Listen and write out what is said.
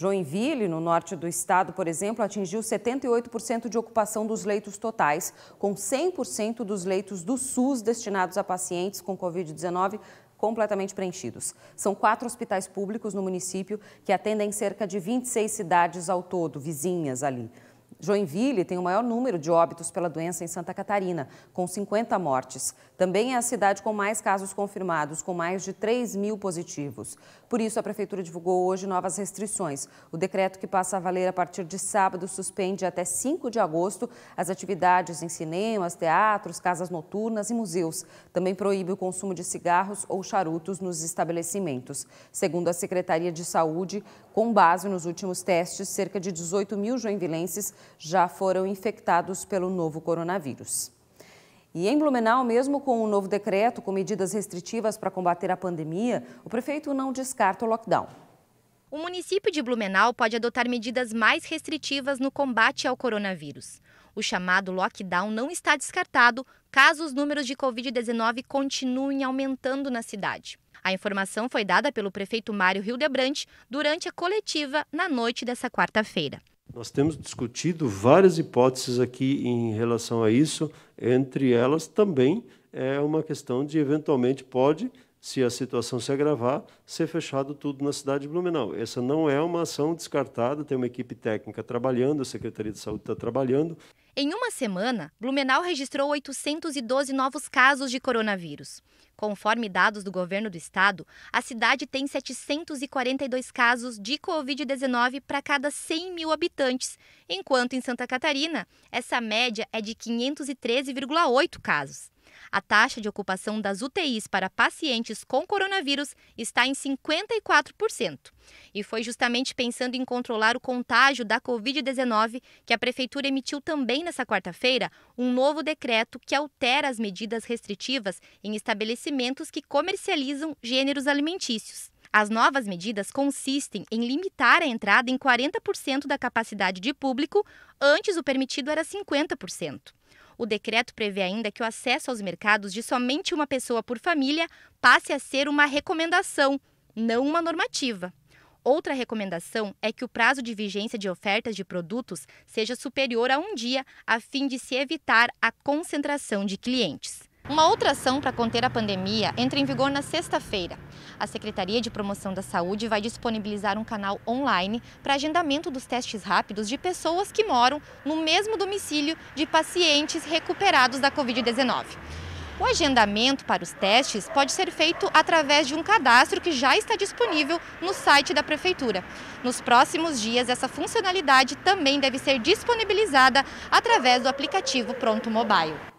Joinville, no norte do estado, por exemplo, atingiu 78% de ocupação dos leitos totais, com 100% dos leitos do SUS destinados a pacientes com Covid-19 completamente preenchidos. São quatro hospitais públicos no município que atendem cerca de 26 cidades ao todo, vizinhas ali. Joinville tem o maior número de óbitos pela doença em Santa Catarina, com 50 mortes. Também é a cidade com mais casos confirmados, com mais de 3 mil positivos. Por isso, a Prefeitura divulgou hoje novas restrições. O decreto que passa a valer a partir de sábado suspende até 5 de agosto as atividades em cinemas, teatros, casas noturnas e museus. Também proíbe o consumo de cigarros ou charutos nos estabelecimentos. Segundo a Secretaria de Saúde, com base nos últimos testes, cerca de 18 mil joinvilenses já foram infectados pelo novo coronavírus. E em Blumenau, mesmo com o um novo decreto com medidas restritivas para combater a pandemia, o prefeito não descarta o lockdown. O município de Blumenau pode adotar medidas mais restritivas no combate ao coronavírus. O chamado lockdown não está descartado caso os números de Covid-19 continuem aumentando na cidade. A informação foi dada pelo prefeito Mário Hildebrandt durante a coletiva na noite dessa quarta-feira. Nós temos discutido várias hipóteses aqui em relação a isso, entre elas também é uma questão de eventualmente pode, se a situação se agravar, ser fechado tudo na cidade de Blumenau. Essa não é uma ação descartada, tem uma equipe técnica trabalhando, a Secretaria de Saúde está trabalhando. Em uma semana, Blumenau registrou 812 novos casos de coronavírus. Conforme dados do governo do estado, a cidade tem 742 casos de Covid-19 para cada 100 mil habitantes, enquanto em Santa Catarina, essa média é de 513,8 casos. A taxa de ocupação das UTIs para pacientes com coronavírus está em 54%. E foi justamente pensando em controlar o contágio da Covid-19 que a Prefeitura emitiu também nessa quarta-feira um novo decreto que altera as medidas restritivas em estabelecimentos que comercializam gêneros alimentícios. As novas medidas consistem em limitar a entrada em 40% da capacidade de público, antes o permitido era 50%. O decreto prevê ainda que o acesso aos mercados de somente uma pessoa por família passe a ser uma recomendação, não uma normativa. Outra recomendação é que o prazo de vigência de ofertas de produtos seja superior a um dia, a fim de se evitar a concentração de clientes. Uma outra ação para conter a pandemia entra em vigor na sexta-feira. A Secretaria de Promoção da Saúde vai disponibilizar um canal online para agendamento dos testes rápidos de pessoas que moram no mesmo domicílio de pacientes recuperados da Covid-19. O agendamento para os testes pode ser feito através de um cadastro que já está disponível no site da Prefeitura. Nos próximos dias, essa funcionalidade também deve ser disponibilizada através do aplicativo Pronto Mobile.